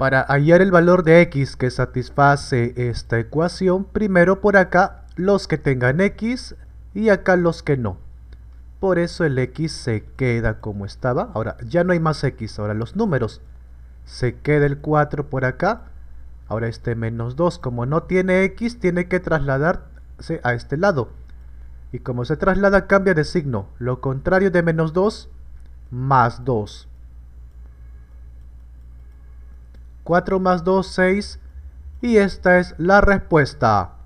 Para hallar el valor de x que satisface esta ecuación, primero por acá los que tengan x y acá los que no. Por eso el x se queda como estaba. Ahora ya no hay más x, ahora los números. Se queda el 4 por acá. Ahora este menos 2, como no tiene x, tiene que trasladarse a este lado. Y como se traslada, cambia de signo. Lo contrario de menos 2, más 2. 4 más 2, 6. Y esta es la respuesta.